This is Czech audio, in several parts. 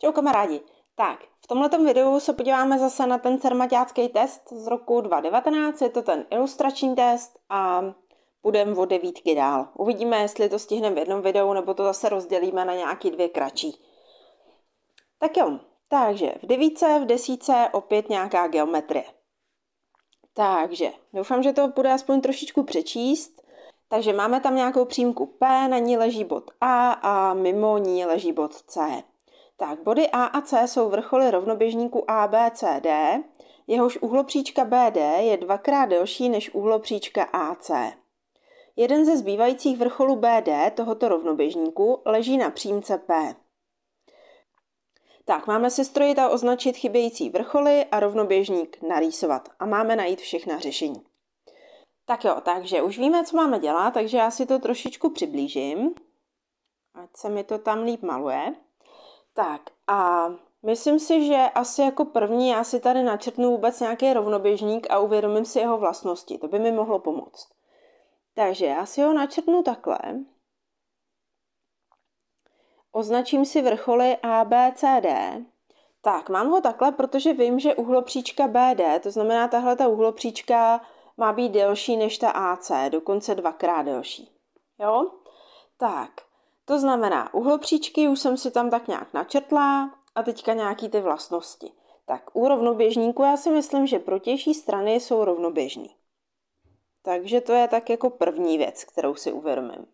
Čau kamarádi! Tak, v tomto videu se podíváme zase na ten cermaťácký test z roku 2019, je to ten ilustrační test a půjdeme o devítky dál. Uvidíme, jestli to stihneme v jednom videu, nebo to zase rozdělíme na nějaký dvě kratší. Tak jo, takže v devíce, v desíce opět nějaká geometrie. Takže, doufám, že to bude aspoň trošičku přečíst. Takže máme tam nějakou přímku P, na ní leží bod A a mimo ní leží bod C. Tak, body A a C jsou vrcholy rovnoběžníku A, B, C, D, jehož uhlopříčka BD je dvakrát delší než uhlopříčka AC. Jeden ze zbývajících vrcholů BD tohoto rovnoběžníku leží na přímce P. Tak, máme se strojit a označit chybějící vrcholy a rovnoběžník narýsovat. A máme najít všechna řešení. Tak jo, takže už víme, co máme dělat, takže já si to trošičku přiblížím, ať se mi to tam líp maluje. Tak a myslím si, že asi jako první já si tady načrtnu vůbec nějaký rovnoběžník a uvědomím si jeho vlastnosti. To by mi mohlo pomoct. Takže já si ho načrtnu takhle. Označím si vrcholy A, B, C, D. Tak, mám ho takhle, protože vím, že uhlopříčka BD, to znamená tahle ta uhlopříčka má být delší než ta AC, dokonce dvakrát delší. Jo? Tak, to znamená, u už jsem si tam tak nějak načrtla a teďka nějaký ty vlastnosti. Tak u rovnoběžníku já si myslím, že protější strany jsou rovnoběžný. Takže to je tak jako první věc, kterou si uvědomím.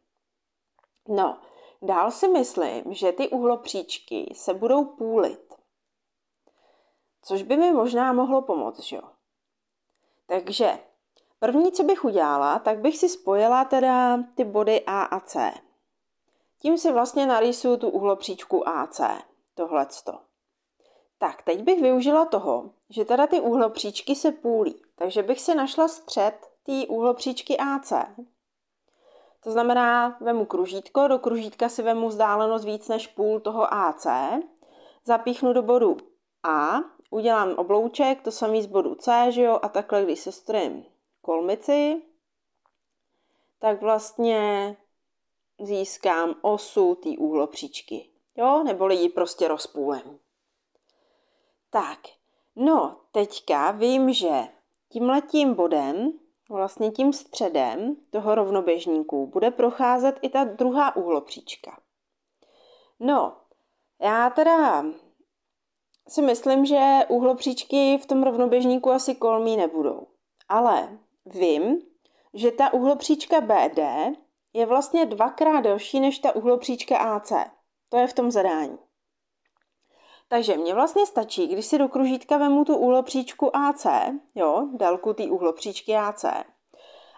No, dál si myslím, že ty uhlopříčky se budou půlit. Což by mi možná mohlo pomoct, že jo? Takže první, co bych udělala, tak bych si spojila teda ty body A a C. Tím si vlastně narýsuju tu uhlopříčku AC, tohleto. Tak, teď bych využila toho, že teda ty uhlopříčky se půlí, takže bych si našla střed té uhlopříčky AC. To znamená, vemu kružítko, do kružítka si vemu vzdálenost víc než půl toho AC, zapíchnu do bodu A, udělám oblouček, to samý z bodu C, že jo, a takhle, když se strojím kolmici, tak vlastně získám osu té úhlopříčky. Jo, nebo lidi prostě rozpůlem. Tak, no, teďka vím, že tímhletím bodem, vlastně tím středem toho rovnoběžníku, bude procházet i ta druhá úhlopříčka. No, já teda si myslím, že úhlopříčky v tom rovnoběžníku asi kolmí nebudou. Ale vím, že ta úhlopříčka BD je vlastně dvakrát delší než ta uhlopříčka AC. To je v tom zadání. Takže mně vlastně stačí, když si do kružítka vemu tu úhlopříčku AC, jo, délku té úhlopříčky AC,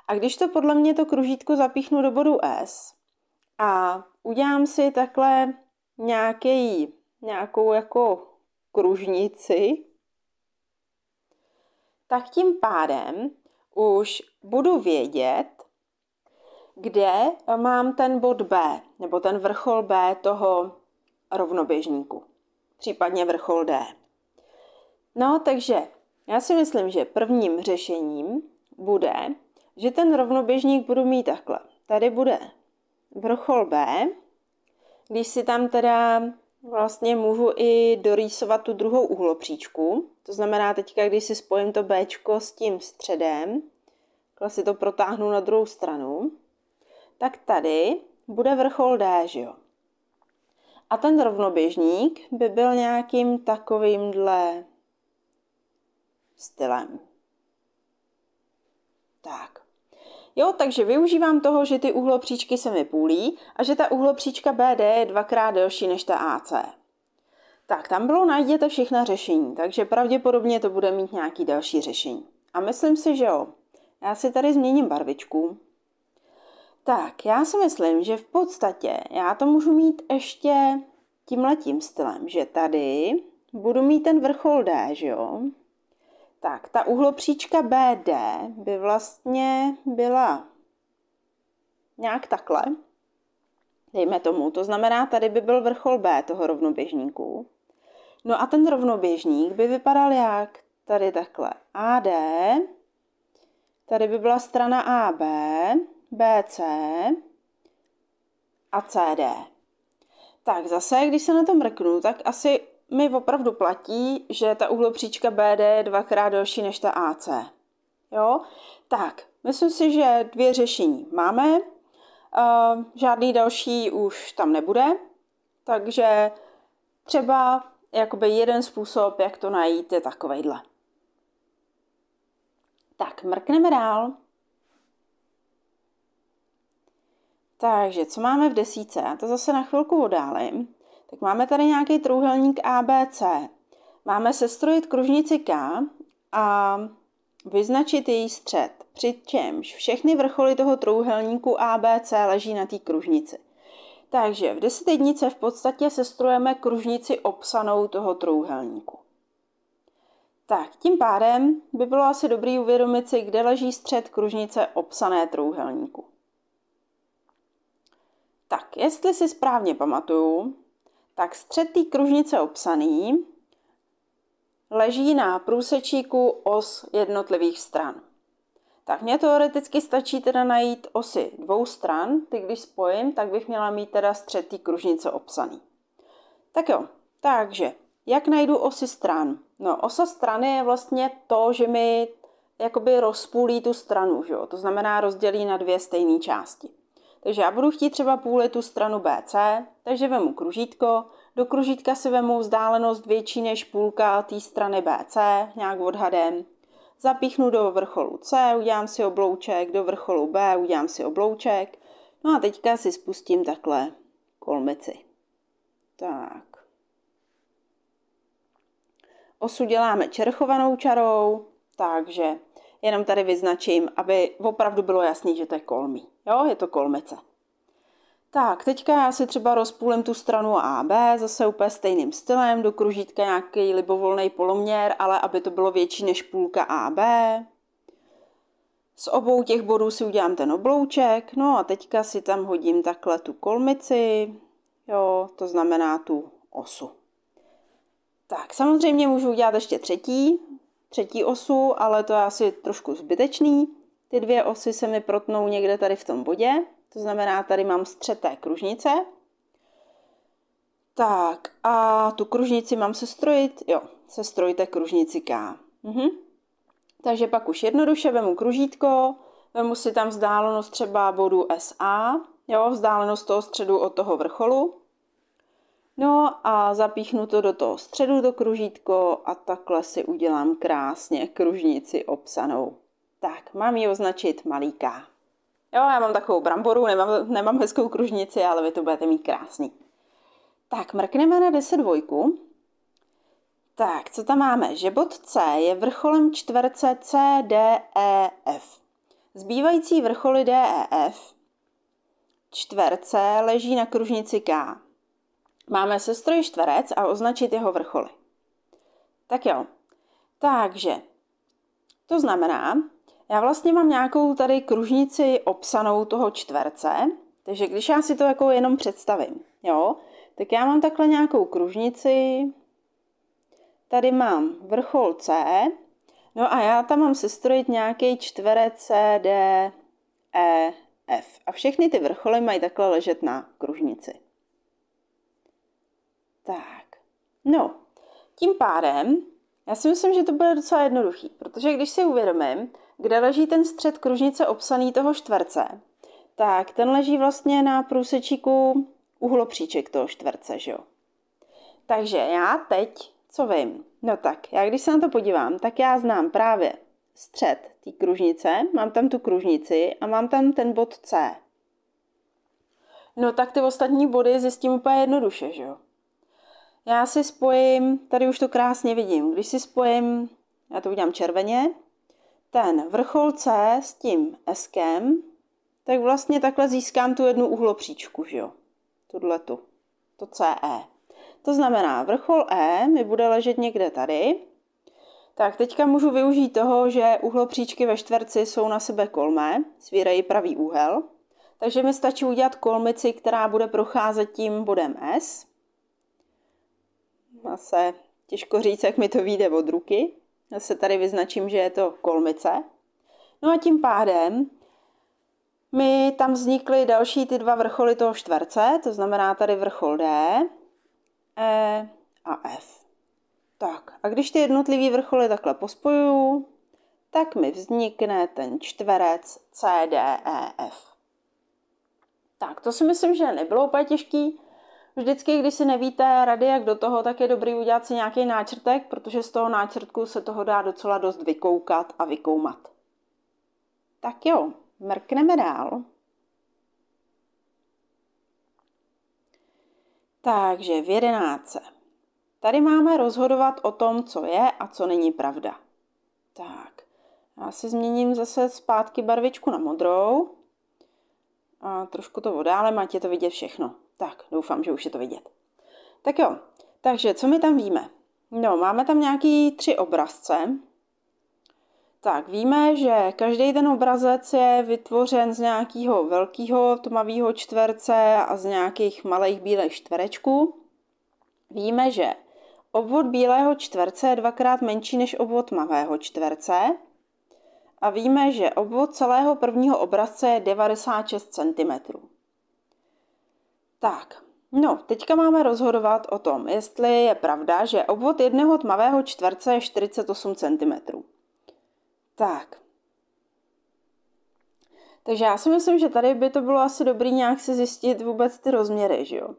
a když to podle mě to kružítko zapíchnu do bodu S a udělám si takhle nějaký, nějakou jako kružnici, tak tím pádem už budu vědět, kde mám ten bod B, nebo ten vrchol B toho rovnoběžníku, případně vrchol D. No, takže já si myslím, že prvním řešením bude, že ten rovnoběžník budu mít takhle. Tady bude vrchol B, když si tam teda vlastně můžu i dorýsovat tu druhou uhlopříčku, to znamená teďka, když si spojím to B s tím středem, takhle si to protáhnu na druhou stranu, tak tady bude vrchol D, že jo? A ten rovnoběžník by byl nějakým takovýmhle stylem. Tak. Jo, takže využívám toho, že ty uhlopříčky se mi půlí a že ta uhlopříčka BD je dvakrát delší než ta AC. Tak, tam bylo najděte všechna řešení, takže pravděpodobně to bude mít nějaký další řešení. A myslím si, že jo. Já si tady změním barvičku. Tak, já si myslím, že v podstatě já to můžu mít ještě tímhletím stylem, že tady budu mít ten vrchol D, že jo? Tak, ta uhlopříčka BD by vlastně byla nějak takhle, dejme tomu. To znamená, tady by byl vrchol B toho rovnoběžníku. No a ten rovnoběžník by vypadal jak? Tady takhle AD, tady by byla strana AB, BC a CD. Tak zase, když se na to mrknu, tak asi mi opravdu platí, že ta uhlopříčka BD je dvakrát delší než ta AC. Jo? Tak, myslím si, že dvě řešení máme. Uh, žádný další už tam nebude. Takže třeba jakoby jeden způsob, jak to najít, je takovejhle. Tak, mrkneme dál. Takže co máme v desíce? Já to zase na chvilku odálím. Tak máme tady nějaký trůhelník ABC. Máme sestrojit kružnici K a vyznačit její střed, přičemž všechny vrcholy toho trůhelníku ABC leží na té kružnici. Takže v desetednice v podstatě sestrujeme kružnici obsanou toho trůhelníku. Tak, tím pádem by bylo asi dobrý uvědomit si, kde leží střed kružnice obsané trůhelníku. Tak, jestli si správně pamatuju, tak střed té kružnice obsaný leží na průsečíku os jednotlivých stran. Tak mě teoreticky stačí teda najít osy dvou stran, ty když spojím, tak bych měla mít teda střed té kružnice obsaný. Tak jo, takže jak najdu osy stran? No osa strany je vlastně to, že mi jakoby rozpůlí tu stranu, že jo? to znamená rozdělí na dvě stejné části. Takže já budu chtít třeba půlit tu stranu BC, takže vemu kružítko, do kružítka si vemu vzdálenost větší než půlka té strany BC, nějak odhadem. Zapíchnu do vrcholu C, udělám si oblouček, do vrcholu B udělám si oblouček. No a teďka si spustím takhle kolmici. Tak. Osu děláme čerchovanou čarou, takže jenom tady vyznačím, aby opravdu bylo jasný, že to je kolmí. Jo, je to kolmice. Tak, teďka já si třeba rozpůlím tu stranu AB, zase úplně stejným stylem, do kružítka nějaký libovolný poloměr, ale aby to bylo větší než půlka AB. Z obou těch bodů si udělám ten oblouček, no a teďka si tam hodím takhle tu kolmici, jo, to znamená tu osu. Tak, samozřejmě můžu udělat ještě třetí, třetí osu, ale to je asi trošku zbytečný. Ty dvě osy se mi protnou někde tady v tom bodě, to znamená, tady mám střeté kružnice. Tak a tu kružnici mám sestrojit, jo, sestrojte kružnici K. Mhm. Takže pak už jednoduše vemu kružítko, vemu si tam vzdálenost třeba bodu SA, jo, vzdálenost toho středu od toho vrcholu, No a zapíchnu to do toho středu, do kružítko a takhle si udělám krásně kružnici obsanou. Tak, mám ji označit malíká. Jo, já mám takovou bramboru, nemám, nemám hezkou kružnici, ale vy to budete mít krásný. Tak, mrkneme na 10 dvojku. Tak, co tam máme? Že bod C je vrcholem čtverce C, D, E, F. Zbývající vrcholy D, E, F čtverce leží na kružnici K. Máme sestroj čtverec a označit jeho vrcholy. Tak jo, takže to znamená, já vlastně mám nějakou tady kružnici obsanou toho čtverce, takže když já si to jako jenom představím, jo, tak já mám takhle nějakou kružnici, tady mám vrchol C, no a já tam mám sestrojit nějaký čtverec C, D, E, F. A všechny ty vrcholy mají takhle ležet na kružnici. Tak, no, tím pádem, já si myslím, že to bude docela jednoduchý, protože když si uvědomím, kde leží ten střed kružnice obsaný toho čtverce, tak ten leží vlastně na průsečíku uhlopříček toho čtverce, že jo? Takže já teď, co vím? No tak, já když se na to podívám, tak já znám právě střed té kružnice, mám tam tu kružnici a mám tam ten bod C. No tak ty ostatní body zjistím úplně jednoduše, že jo? Já si spojím, tady už to krásně vidím, když si spojím, já to udělám červeně, ten vrchol C s tím S, tak vlastně takhle získám tu jednu uhlopříčku, že jo? Tuhle tu, to CE. To znamená, vrchol E mi bude ležet někde tady. Tak teďka můžu využít toho, že uhlopříčky ve čtverci jsou na sebe kolmé, svírají pravý úhel. Takže mi stačí udělat kolmici, která bude procházet tím bodem S. Zase těžko říct, jak mi to vyjde od ruky. Zase tady vyznačím, že je to kolmice. No a tím pádem mi tam vznikly další ty dva vrcholy toho čtverce, to znamená tady vrchol D, E a F. Tak, a když ty jednotlivé vrcholy takhle pospojuju, tak mi vznikne ten čtverec CDEF. Tak, to si myslím, že nebylo úplně těžký. Vždycky, když si nevíte rady, jak do toho, tak je dobrý udělat si nějaký náčrtek, protože z toho náčrtku se toho dá docela dost vykoukat a vykoumat. Tak jo, mrkneme dál. Takže v jedenáce. Tady máme rozhodovat o tom, co je a co není pravda. Tak, já si změním zase zpátky barvičku na modrou. A trošku to odálem, ať je to vidět všechno. Tak, doufám, že už je to vidět. Tak jo, takže co my tam víme? No, máme tam nějaký tři obrazce. Tak, víme, že každý ten obrazec je vytvořen z nějakého velkého tmavého čtverce a z nějakých malých bílých čtverečků. Víme, že obvod bílého čtverce je dvakrát menší než obvod tmavého čtverce. A víme, že obvod celého prvního obrazce je 96 cm. Tak, no, teďka máme rozhodovat o tom, jestli je pravda, že obvod jedného tmavého čtverce je 48 cm. Tak. Takže já si myslím, že tady by to bylo asi dobrý nějak se zjistit vůbec ty rozměry, že jo?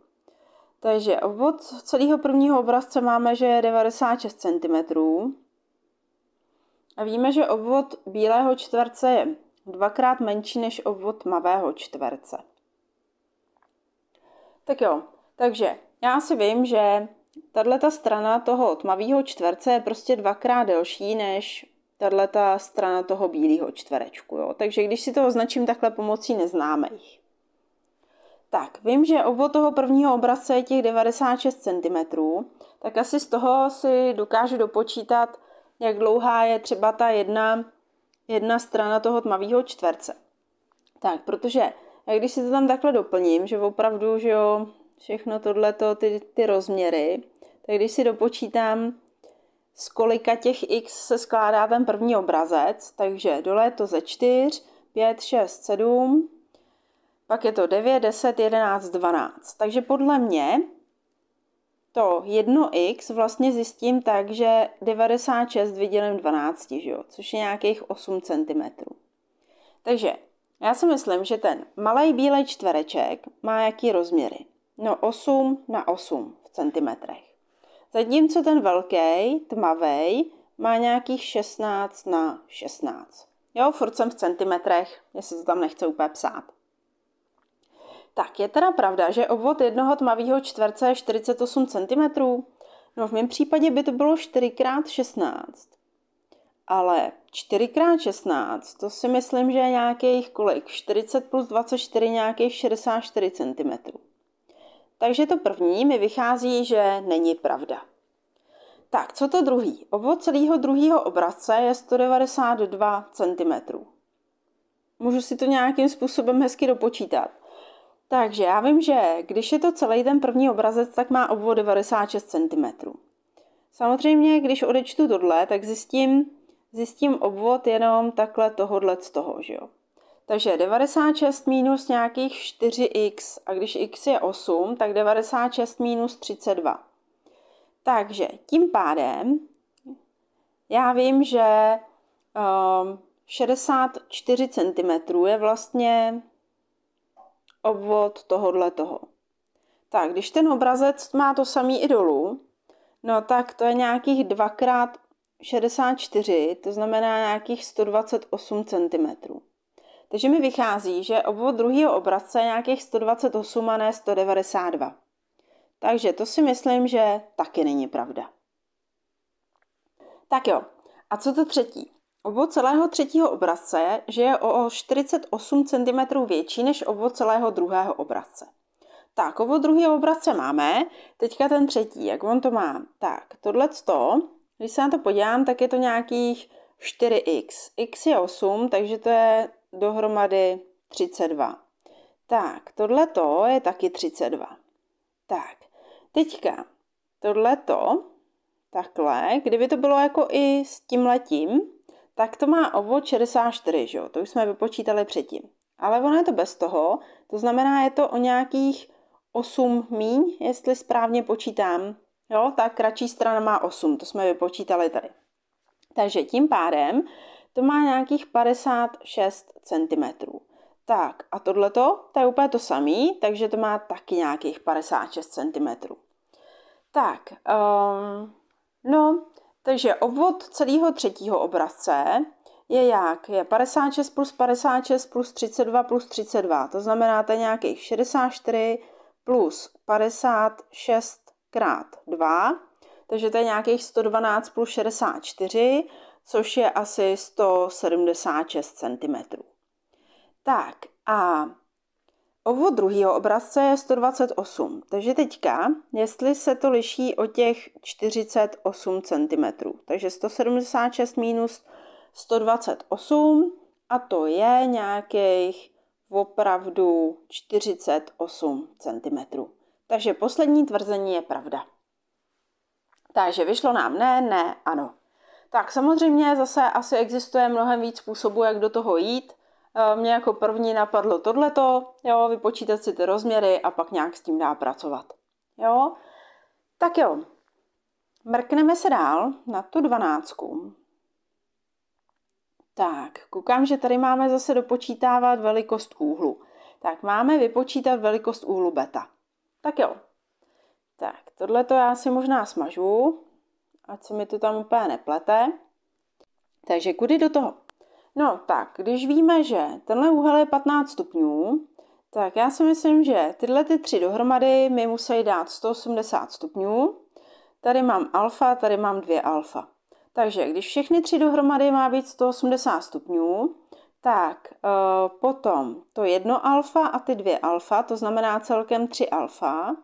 Takže obvod celého prvního obrazce máme, že je 96 cm. A víme, že obvod bílého čtverce je dvakrát menší než obvod tmavého čtverce. Tak jo, takže já si vím, že tahle ta strana toho tmavého čtverce je prostě dvakrát delší než tahle ta strana toho bílého čtverečku. Jo? Takže když si to označím takhle pomocí neznámých. Tak, vím, že obvod toho prvního obrazce je těch 96 cm, tak asi z toho si dokážu dopočítat, jak dlouhá je třeba ta jedna, jedna strana toho tmavého čtverce. Tak, protože a když si to tam takhle doplním, že opravdu, že jo, všechno tohleto, ty, ty rozměry, tak když si dopočítám, z kolika těch x se skládá ten první obrazec, takže dole je to ze 4, 5, 6, 7, pak je to 9, 10, 11, 12. Takže podle mě to 1x vlastně zjistím tak, že 96 vydělím 12, že jo? což je nějakých 8 cm. Takže já si myslím, že ten malý bílej čtvereček má jaký rozměry? No 8 na 8 v centimetrech. Zatímco ten velký, tmavý, má nějakých 16 na 16. Jo, furt jsem v centimetrech, jestli to tam nechce úplně psát. Tak je teda pravda, že obvod jednoho tmavého čtverce je 48 cm? No v mém případě by to bylo 4 x 16, ale 4x16, to si myslím, že je nějakých kolik? 40 plus 24, nějakých 64 cm. Takže to první mi vychází, že není pravda. Tak, co to druhý? Obvod celého druhého obrazce je 192 cm. Můžu si to nějakým způsobem hezky dopočítat. Takže já vím, že když je to celý ten první obrazec, tak má obvod 96 cm. Samozřejmě, když odečtu tohle, tak zjistím, zjistím obvod jenom takhle tohodle z toho, že jo. Takže 96 minus nějakých 4x a když x je 8, tak 96 minus 32. Takže tím pádem já vím, že um, 64 cm je vlastně obvod tohodle toho. Tak, když ten obrazec má to samý i dolů, no tak to je nějakých dvakrát 64, to znamená nějakých 128 cm. Takže mi vychází, že obvod druhého obrazce je nějakých 128 a ne 192. Takže to si myslím, že taky není pravda. Tak jo, a co to třetí? Obvod celého třetího obrazce je, že je o 48 cm větší než obvod celého druhého obrazce. Tak, obvod druhého obrazce máme, teďka ten třetí, jak on to má? Tak, tohle to? Když se na to podívám, tak je to nějakých 4x. x je 8, takže to je dohromady 32. Tak, tohleto je taky 32. Tak, teďka tohleto, takhle, kdyby to bylo jako i s tím letím, tak to má obvod 64, že jo? To už jsme vypočítali předtím. Ale ono je to bez toho, to znamená, je to o nějakých 8 míň, jestli správně počítám Jo, ta kratší strana má 8, to jsme vypočítali tady. Takže tím pádem to má nějakých 56 cm. Tak a tohleto, to je úplně to samé, takže to má taky nějakých 56 cm. Tak, um, no, takže obvod celého třetího obrazce je jak? Je 56 plus 56 plus 32 plus 32, to znamená, to je nějakých 64 plus 56 krát 2, takže to je nějakých 112 plus 64, což je asi 176 cm. Tak a ovo druhého obrazce je 128, takže teďka, jestli se to liší o těch 48 cm, takže 176 minus 128 a to je nějakých opravdu 48 cm. Takže poslední tvrzení je pravda. Takže vyšlo nám ne, ne, ano. Tak samozřejmě zase asi existuje mnohem víc způsobů, jak do toho jít. E, Mně jako první napadlo tohleto, jo, vypočítat si ty rozměry a pak nějak s tím dá pracovat. Jo? Tak jo, mrkneme se dál na tu dvanáctku. Tak, koukám, že tady máme zase dopočítávat velikost úhlu. Tak máme vypočítat velikost úhlu beta. Tak jo. Tak, tohle to já si možná smažu, ať se mi to tam úplně neplete. Takže kudy do toho? No tak, když víme, že tenhle úhel je 15 stupňů, tak já si myslím, že tyhle ty tři dohromady mi musí dát 180 stupňů. Tady mám alfa, tady mám dvě alfa. Takže když všechny tři dohromady má být 180 stupňů, tak, eh, potom to jedno alfa a ty dvě alfa, to znamená celkem tři alfa,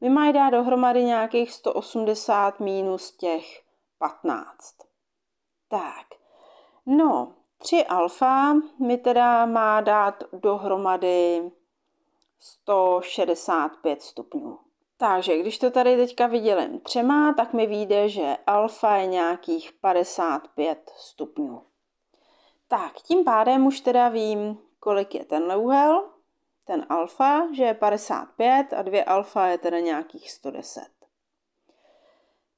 mi mají dát dohromady nějakých 180 minus těch 15. Tak, no, 3 alfa mi teda má dát dohromady 165 stupňů. Takže když to tady teďka vydělím třema, tak mi vyjde, že alfa je nějakých 55 stupňů. Tak, tím pádem už teda vím, kolik je tenhle úhel, ten alfa, že je 55 a dvě alfa je teda nějakých 110.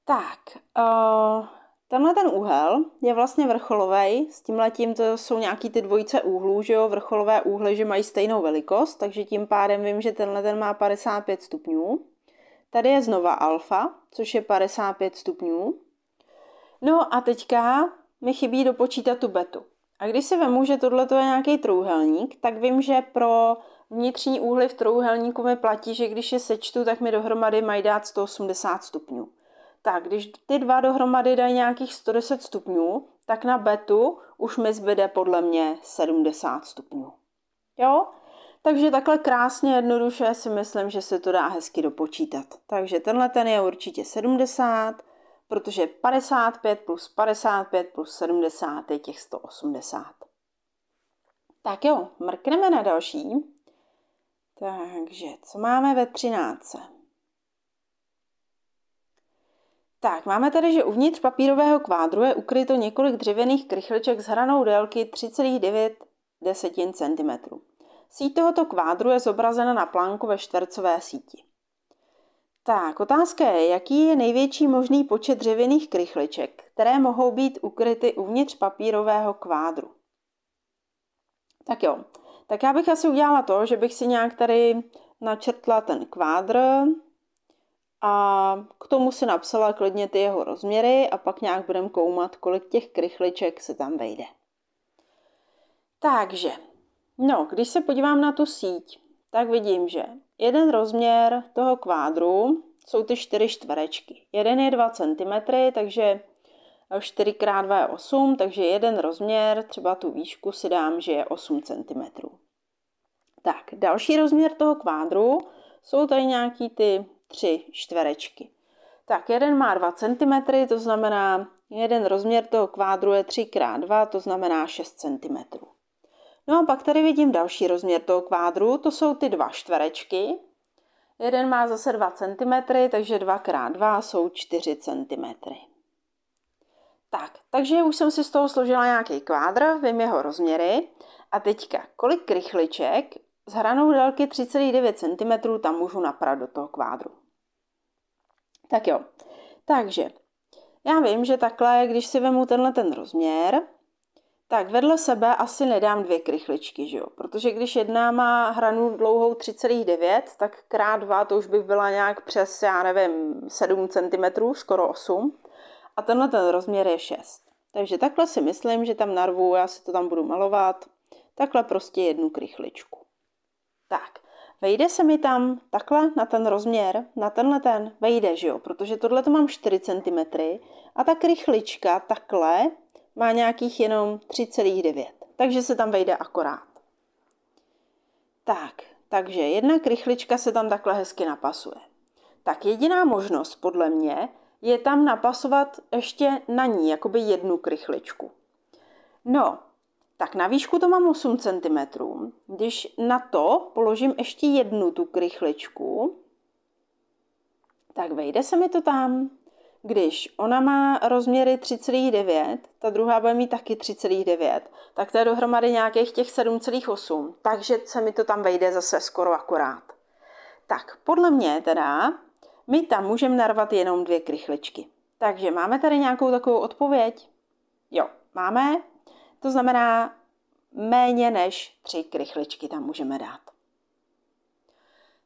Tak, eh, tenhle ten úhel je vlastně vrcholový, s tím letím to jsou nějaký ty dvojice úhlů, že jo, vrcholové úhly, že mají stejnou velikost, takže tím pádem vím, že tenhle ten má 55 stupňů. Tady je znova alfa, což je 55 stupňů. No a teďka mi chybí dopočítat tu betu. A když si vemu, že tohle je nějaký trouhelník, tak vím, že pro vnitřní úhly v trouhelníku mi platí, že když je sečtu, tak mi dohromady mají dát 180 stupňů. Tak, když ty dva dohromady dají nějakých 110 stupňů, tak na betu už mi zbyde podle mě 70 stupňů. Jo? Takže takhle krásně jednoduše si myslím, že se to dá hezky dopočítat. Takže tenhle ten je určitě 70, protože 55 plus 55 plus 70 je těch 180. Tak jo, mrkneme na další. Takže, co máme ve 13? Tak, máme tady, že uvnitř papírového kvádru je ukryto několik dřevěných krychliček s hranou délky 3,9 desetin cm. Síť tohoto kvádru je zobrazena na plánku ve čtvercové síti. Tak, otázka je, jaký je největší možný počet dřevěných krychliček, které mohou být ukryty uvnitř papírového kvádru. Tak jo, tak já bych asi udělala to, že bych si nějak tady načrtla ten kvádr a k tomu si napsala klidně ty jeho rozměry a pak nějak budeme koumat, kolik těch krychliček se tam vejde. Takže, no, když se podívám na tu síť, tak vidím, že Jeden rozměr toho kvádru jsou ty čtyři čtverečky. Jeden je 2 cm, takže 4 x 2 je 8, takže jeden rozměr, třeba tu výšku si dám, že je 8 cm. Tak, další rozměr toho kvádru jsou tady nějaký ty tři čtverečky. Tak, jeden má 2 cm, to znamená, jeden rozměr toho kvádru je 3 x 2, to znamená 6 cm. No a pak tady vidím další rozměr toho kvádru, to jsou ty dva čtverečky. Jeden má zase 2 cm, takže 2 x 2 jsou 4 cm. Tak, takže už jsem si z toho složila nějaký kvádr, vím jeho rozměry. A teďka, kolik krychliček s hranou délky 3,9 cm tam můžu napravit do toho kvádru. Tak jo, takže já vím, že takhle, když si vemu tenhle ten rozměr, tak vedle sebe asi nedám dvě krychličky, že jo? Protože když jedna má hranu dlouhou 3,9, tak krát dva to už by byla nějak přes, já nevím, 7 cm, skoro 8. A tenhle ten rozměr je 6. Takže takhle si myslím, že tam narvu, já si to tam budu malovat. Takhle prostě jednu krychličku. Tak, vejde se mi tam takhle na ten rozměr, na tenhle ten vejde, že jo? Protože tohle to mám 4 cm a ta krychlička takhle má nějakých jenom 3,9, takže se tam vejde akorát. Tak, takže jedna krychlička se tam takhle hezky napasuje. Tak jediná možnost podle mě je tam napasovat ještě na ní, jakoby jednu krychličku. No, tak na výšku to mám 8 cm. Když na to položím ještě jednu tu krychličku, tak vejde se mi to tam. Když ona má rozměry 3,9, ta druhá bude mít taky 3,9, tak to je dohromady nějakých těch 7,8, takže se mi to tam vejde zase skoro akorát. Tak, podle mě teda, my tam můžeme narvat jenom dvě krychličky. Takže máme tady nějakou takovou odpověď? Jo, máme. To znamená, méně než tři krychličky tam můžeme dát.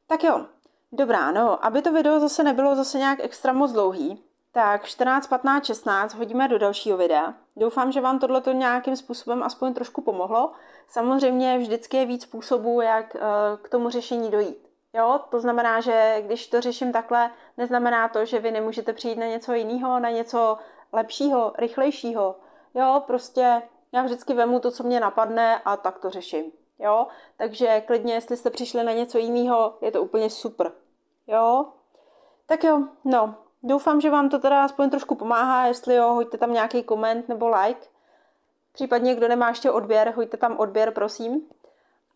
Tak jo, dobrá, no, aby to video zase nebylo zase nějak extra moc dlouhý, tak, 14, 15, 16 hodíme do dalšího videa. Doufám, že vám to nějakým způsobem aspoň trošku pomohlo. Samozřejmě vždycky je víc způsobů, jak eh, k tomu řešení dojít. Jo, to znamená, že když to řeším takhle, neznamená to, že vy nemůžete přijít na něco jiného, na něco lepšího, rychlejšího. Jo, prostě já vždycky vemu to, co mě napadne a tak to řeším. Jo, takže klidně, jestli jste přišli na něco jiného, je to úplně super. Jo, tak jo, no, Doufám, že vám to teda aspoň trošku pomáhá, jestli jo, hoďte tam nějaký koment nebo like. Případně, kdo nemá ještě odběr, hoďte tam odběr, prosím.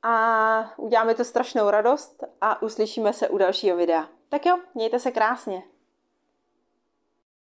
A uděláme to strašnou radost a uslyšíme se u dalšího videa. Tak jo, mějte se krásně.